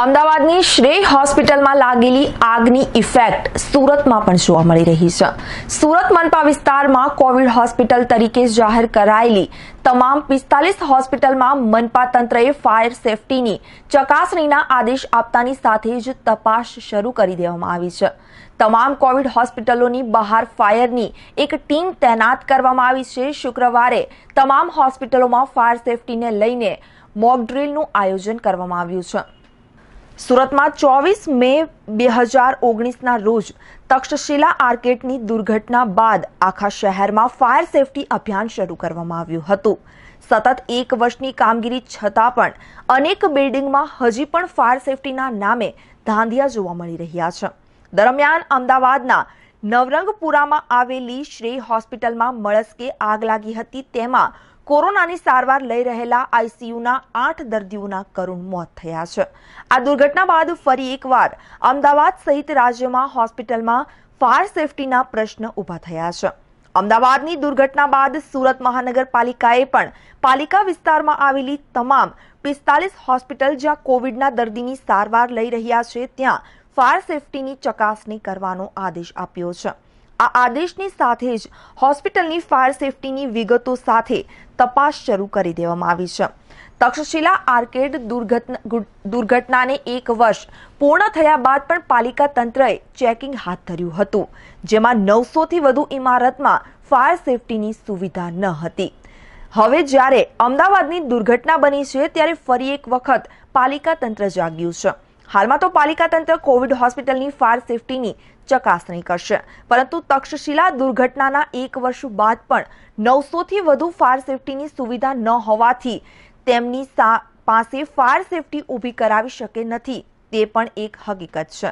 અમદાવાદની શ્રેય હોસ્પિટલમાં લાગેલી આગની ઇફેક્ટ સુરતમાં પણ જોવા મળી રહી છે સુરત મનપા વિસ્તારમાં કોવિડ હોસ્પિટલ તરીકે જાહેર કરાયેલી તમામ પિસ્તાલીસ હોસ્પિટલમાં મનપા તંત્રએ ફાયર સેફટીની ચકાસણીના આદેશ આપતાની સાથે જ તપાસ શરૂ કરી દેવામાં આવી છે તમામ કોવિડ હોસ્પિટલોની બહાર ફાયરની એક ટીમ તૈનાત કરવામાં આવી છે શુક્રવારે તમામ હોસ્પિટલોમાં ફાયર સેફટીને લઈને મોકડ્રીલનું આયોજન કરવામાં આવ્યું છે સુરતમાં ચોવીસ મે બે હજાર ઓગણીસના રોજ તક્ષશિલા આર્કેટની દુર્ઘટના બાદ આખા શહેરમાં ફાયર સેફટી અભિયાન શરૂ કરવામાં આવ્યું હતું સતત એક વર્ષની કામગીરી છતાં પણ અનેક બિલ્ડિંગમાં હજી પણ ફાયર સેફટીના નામે ધાંધિયા જોવા મળી રહ્યા છે દરમિયાન અમદાવાદના નવરંગપુરામાં આવેલી શ્રેય હોસ્પિટલમાં મળસ્કે આગ લાગી હતી તેમાં કોરોનાની સારવાર લઈ રહેલા આઈસીયુના આઠ દર્દીઓના કરુણ મોત થયા છે આ દુર્ઘટના બાદ ફરી એકવાર અમદાવાદ સહિત રાજ્યમાં હોસ્પિટલમાં ફાયર સેફટીના પ્રશ્ન ઊભા થયા છે અમદાવાદની દુર્ઘટના બાદ સુરત મહાનગરપાલિકાએ પણ પાલિકા વિસ્તારમાં આવેલી તમામ પિસ્તાલીસ હોસ્પિટલ જ્યાં કોવિડના દર્દીની સારવાર લઈ રહ્યા છે ત્યાં ફાયર સેફટીની ચકાસણી કરવાનો આદેશ આપ્યો છે આ આદેશની સાથે જ હોસ્પિટલની ફાયર સેફટીની વિગતો સાથે તપાસ શરૂ કરી દેવામાં આવી છે તક્ષશિલા આર્કેડ દુર્ઘટનાને એક વર્ષ પૂર્ણ થયા બાદ પણ પાલિકા તંત્રએ ચેકિંગ હાથ ધર્યું હતું જેમાં નવસોથી વધુ ઇમારતમાં ફાયર સેફટીની સુવિધા ન હતી હવે જ્યારે અમદાવાદની દુર્ઘટના બની છે ત્યારે ફરી એક વખત પાલિકા તંત્ર જાગ્યું છે હાલમાં તો પાલિકા તંત્ર કોવિડ હોસ્પિટલની ફાયર સેફટીની ચકાસણી કરશે પરંતુ તક્ષશિલા દુર્ઘટનાના એક વર્ષ બાદ પણ નવસોથી વધુ ફાયર સેફટીની સુવિધા ન હોવાથી તેમની પાસે ફાયર સેફટી ઊભી કરાવી શકે નથી તે પણ એક હકીકત છે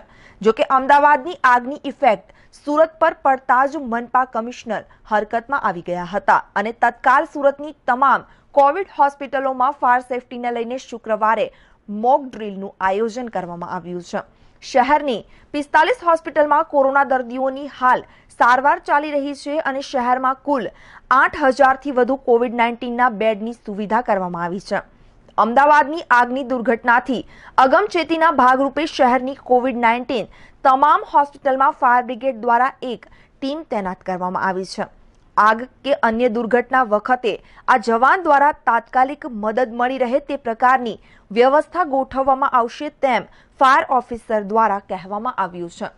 જોકે અમદાવાદની આગની ઇફેક્ટ સુરત પર પડતા જ મનપા કમિશનર હરકતમાં આવી ગયા હતા અને તત્કાલ સુરતની તમામ કોવિડ હોસ્પિટલોમાં ફાયર સેફટીને લઈને શુક્રવારે મોક ડ્રીલનું આયોજન કરવામાં આવ્યું છે શહેરની પિસ્તાલીસ હોસ્પિટલમાં કોરોના દર્દીઓની હાલ સારવાર ચાલી રહી છે અને શહેરમાં કુલ આઠ હજારથી વધુ કોવિડ નાઇન્ટીનના બેડની સુવિધા કરવામાં આવી છે અમદાવાદની આગની દુર્ઘટનાથી અગમચેતીના ભાગરૂપે શહેરની કોવિડ નાઇન્ટીન તમામ હોસ્પિટલમાં ફાયર બ્રિગેડ દ્વારા એક ટીમ તૈનાત કરવામાં આવી છે આગ કે અન્ય દુર્ઘટના વખતે આ જવાન દ્વારા તાત્કાલિક મદદ મળી રહે તે પ્રકારની વ્યવસ્થા ગોઠવવામાં આવશે તેમ ફાયર ઓફિસર દ્વારા કહેવામાં આવ્યું છે